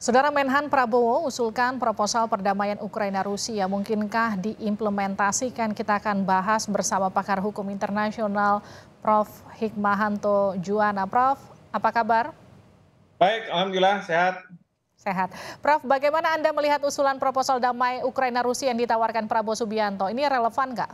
Saudara Menhan Prabowo usulkan proposal perdamaian Ukraina-Rusia mungkinkah diimplementasikan? Kita akan bahas bersama pakar hukum internasional Prof. Hikmahanto Juana. Prof, apa kabar? Baik, Alhamdulillah sehat. Sehat. Prof, bagaimana Anda melihat usulan proposal damai Ukraina-Rusia yang ditawarkan Prabowo Subianto? Ini relevan nggak?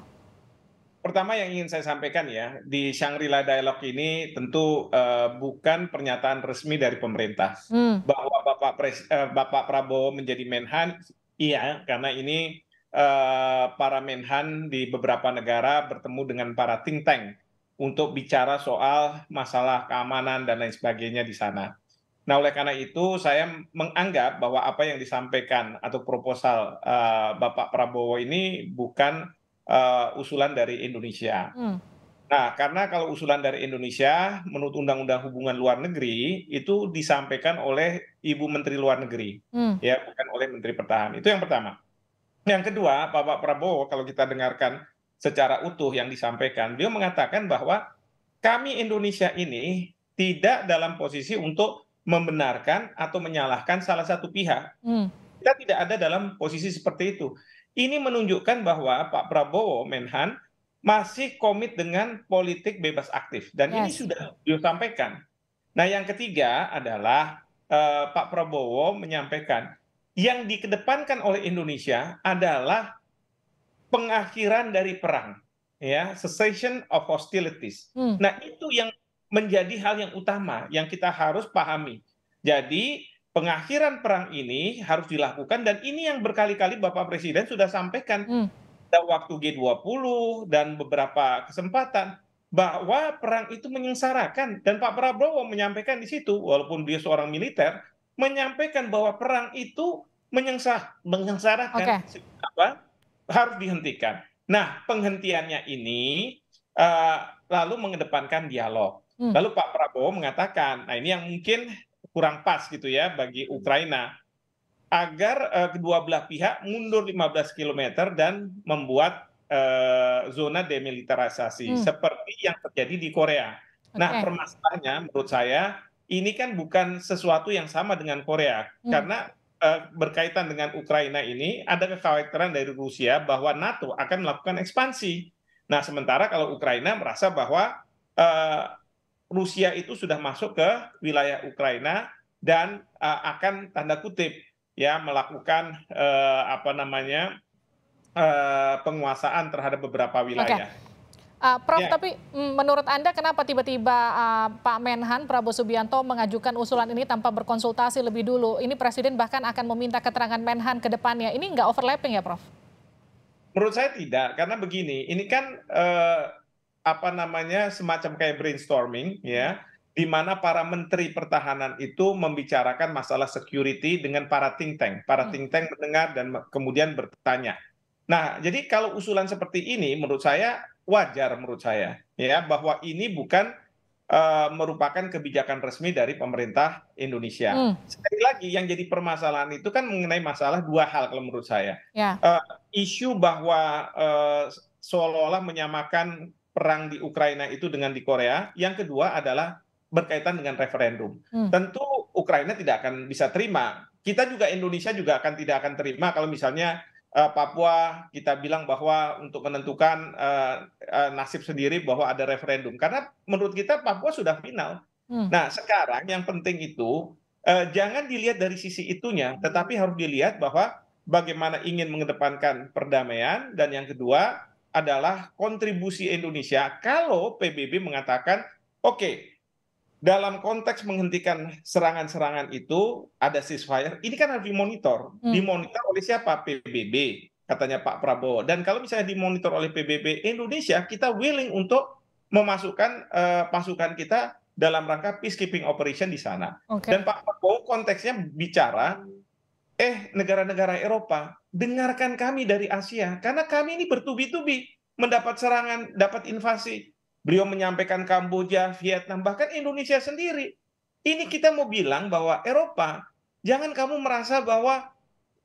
Pertama yang ingin saya sampaikan ya, di Shangri-La Dialog ini tentu uh, bukan pernyataan resmi dari pemerintah. Hmm. Bahwa Bapak Pres, eh, Bapak Prabowo menjadi Menhan? Iya, karena ini eh, para Menhan di beberapa negara bertemu dengan para think tank untuk bicara soal masalah keamanan dan lain sebagainya di sana. Nah, oleh karena itu saya menganggap bahwa apa yang disampaikan atau proposal uh, Bapak Prabowo ini bukan uh, usulan dari Indonesia. Hmm nah karena kalau usulan dari indonesia menurut undang undang hubungan luar negeri itu disampaikan oleh ibu menteri luar negeri hmm. ya bukan oleh menteri pertahanan itu yang pertama yang kedua bapak prabowo kalau kita dengarkan secara utuh yang disampaikan beliau mengatakan bahwa kami Indonesia ini tidak dalam posisi untuk membenarkan atau menyalahkan salah satu pihak. Hmm. Kita tidak ada dalam posisi seperti itu. Ini menunjukkan bahwa Pak Prabowo Menhan masih komit dengan politik bebas aktif dan yes. ini sudah disampaikan. Nah, yang ketiga adalah uh, Pak Prabowo menyampaikan yang dikedepankan oleh Indonesia adalah pengakhiran dari perang, ya, cessation of hostilities. Hmm. Nah, itu yang menjadi hal yang utama yang kita harus pahami. Jadi, pengakhiran perang ini harus dilakukan dan ini yang berkali-kali Bapak Presiden sudah sampaikan. Hmm waktu G20 dan beberapa kesempatan bahwa perang itu menyengsarakan dan Pak Prabowo menyampaikan di situ walaupun dia seorang militer menyampaikan bahwa perang itu menyengsah menyengsarakan okay. apa harus dihentikan. Nah, penghentiannya ini uh, lalu mengedepankan dialog. Hmm. Lalu Pak Prabowo mengatakan, nah ini yang mungkin kurang pas gitu ya bagi Ukraina agar uh, kedua belah pihak mundur 15 km dan membuat uh, zona demilitarisasi hmm. seperti yang terjadi di Korea. Okay. Nah, permasalahannya menurut saya ini kan bukan sesuatu yang sama dengan Korea hmm. karena uh, berkaitan dengan Ukraina ini ada kekhawatiran dari Rusia bahwa NATO akan melakukan ekspansi. Nah, sementara kalau Ukraina merasa bahwa uh, Rusia itu sudah masuk ke wilayah Ukraina dan uh, akan tanda kutip ya melakukan uh, apa namanya uh, penguasaan terhadap beberapa wilayah. Okay. Uh, eh, Prof, ya. tapi mm, menurut Anda kenapa tiba-tiba uh, Pak Menhan Prabowo Subianto mengajukan usulan ini tanpa berkonsultasi lebih dulu? Ini Presiden bahkan akan meminta keterangan Menhan ke depannya. Ini nggak overlapping ya, Prof? Menurut saya tidak, karena begini, ini kan uh, apa namanya semacam kayak brainstorming ya. Hmm di mana para menteri pertahanan itu membicarakan masalah security dengan para think tank. Para hmm. think tank mendengar dan kemudian bertanya. Nah, jadi kalau usulan seperti ini menurut saya wajar menurut saya ya bahwa ini bukan uh, merupakan kebijakan resmi dari pemerintah Indonesia. Hmm. Sekali lagi yang jadi permasalahan itu kan mengenai masalah dua hal kalau menurut saya. Yeah. Ya. Uh, isu bahwa uh, seolah-olah menyamakan perang di Ukraina itu dengan di Korea. Yang kedua adalah berkaitan dengan referendum. Hmm. Tentu Ukraina tidak akan bisa terima. Kita juga Indonesia juga akan tidak akan terima kalau misalnya uh, Papua kita bilang bahwa untuk menentukan uh, uh, nasib sendiri bahwa ada referendum. Karena menurut kita Papua sudah final. Hmm. Nah, sekarang yang penting itu uh, jangan dilihat dari sisi itunya, tetapi harus dilihat bahwa bagaimana ingin mengedepankan perdamaian dan yang kedua adalah kontribusi Indonesia kalau PBB mengatakan oke okay, dalam konteks menghentikan serangan-serangan itu ada ceasefire. Ini kan harus dimonitor, hmm. dimonitor oleh siapa? PBB katanya Pak Prabowo. Dan kalau misalnya dimonitor oleh PBB Indonesia, kita willing untuk memasukkan uh, pasukan kita dalam rangka peacekeeping operation di sana. Okay. Dan Pak Prabowo konteksnya bicara, eh negara-negara Eropa dengarkan kami dari Asia karena kami ini bertubi-tubi mendapat serangan, dapat invasi Beliau menyampaikan Kamboja, Vietnam, bahkan Indonesia sendiri. Ini kita mau bilang bahwa Eropa, jangan kamu merasa bahwa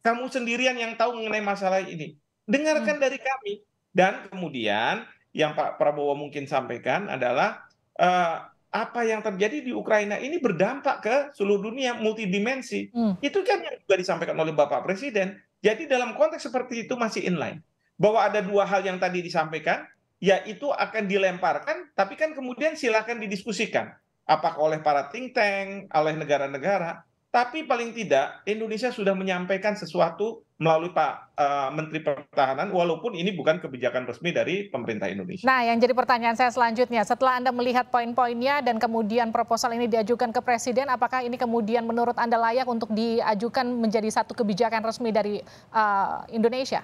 kamu sendirian yang tahu mengenai masalah ini. Dengarkan hmm. dari kami. Dan kemudian yang Pak Prabowo mungkin sampaikan adalah uh, apa yang terjadi di Ukraina ini berdampak ke seluruh dunia multidimensi. Hmm. Itu kan yang juga disampaikan oleh Bapak Presiden. Jadi dalam konteks seperti itu masih inline. Bahwa ada dua hal yang tadi disampaikan, ya itu akan dilemparkan, tapi kan kemudian silakan didiskusikan. Apakah oleh para think tank, oleh negara-negara. Tapi paling tidak Indonesia sudah menyampaikan sesuatu melalui Pak uh, Menteri Pertahanan walaupun ini bukan kebijakan resmi dari pemerintah Indonesia. Nah, yang jadi pertanyaan saya selanjutnya, setelah Anda melihat poin-poinnya dan kemudian proposal ini diajukan ke presiden, apakah ini kemudian menurut Anda layak untuk diajukan menjadi satu kebijakan resmi dari uh, Indonesia?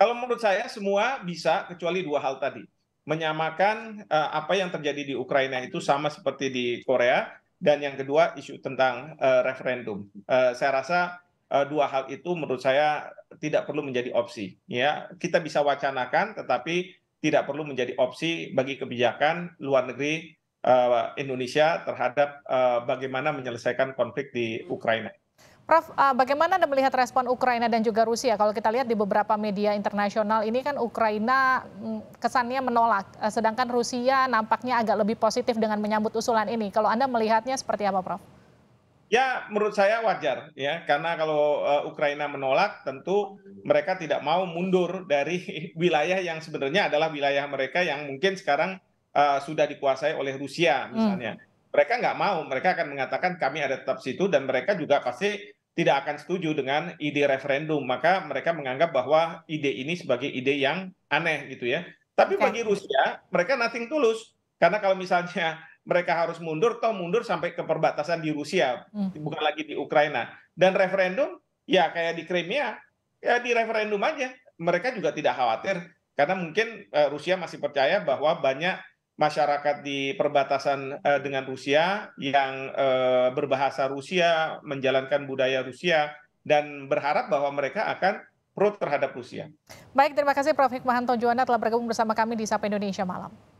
Kalau menurut saya semua bisa kecuali dua hal tadi. Menyamakan uh, apa yang terjadi di Ukraina itu sama seperti di Korea dan yang kedua isu tentang uh, referendum. Uh, saya rasa uh, dua hal itu menurut saya tidak perlu menjadi opsi ya. Kita bisa wacanakan tetapi tidak perlu menjadi opsi bagi kebijakan luar negeri uh, Indonesia terhadap uh, bagaimana menyelesaikan konflik di Ukraina. Prof, eh, bagaimana Anda melihat respon Ukraina dan juga Rusia? Kalau kita lihat di beberapa media internasional ini kan Ukraina mm, kesannya menolak, eh, sedangkan Rusia nampaknya agak lebih positif dengan menyambut usulan ini. Kalau Anda melihatnya seperti apa, Prof? Ya, menurut saya wajar ya, karena kalau eh, Ukraina menolak, tentu mereka tidak mau mundur dari wilayah yang sebenarnya adalah wilayah mereka yang mungkin sekarang uh, sudah dikuasai oleh Rusia misalnya. Hmm. Mereka nggak mau, mereka akan mengatakan kami ada tetap situ dan mereka juga pasti tidak akan setuju dengan ide referendum. Maka mereka menganggap bahwa ide ini sebagai ide yang aneh gitu ya. Tapi okay. bagi Rusia, mereka nothing tulus. Karena kalau misalnya mereka harus mundur, toh mundur sampai ke perbatasan di Rusia, hmm. bukan lagi di Ukraina. Dan referendum, ya kayak di Crimea, ya di referendum aja. Mereka juga tidak khawatir, karena mungkin eh, Rusia masih percaya bahwa banyak masyarakat di perbatasan uh, dengan Rusia yang uh, berbahasa Rusia, menjalankan budaya Rusia, dan berharap bahwa mereka akan pro terhadap Rusia. Baik, terima kasih Prof. Hikmahanto Juwana telah bergabung bersama kami di Sapa Indonesia Malam.